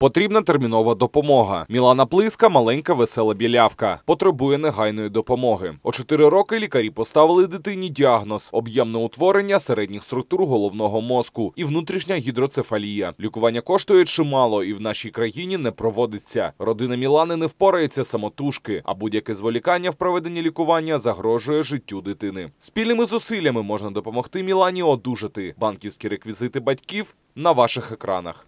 Потрібна термінова допомога. Мілана Плиска, маленька весела білявка, потребує негайної допомоги. О 4 роки лікарі поставили дитині діагноз, об'ємне утворення середніх структур головного мозку і внутрішня гідроцефалія. Лікування коштує чимало і в нашій країні не проводиться. Родина Мілани не впорається самотужки, а будь-яке зволікання в проведенні лікування загрожує життю дитини. Спільними зусиллями можна допомогти Мілані одужати. Банківські реквізити батьків на ваших екранах.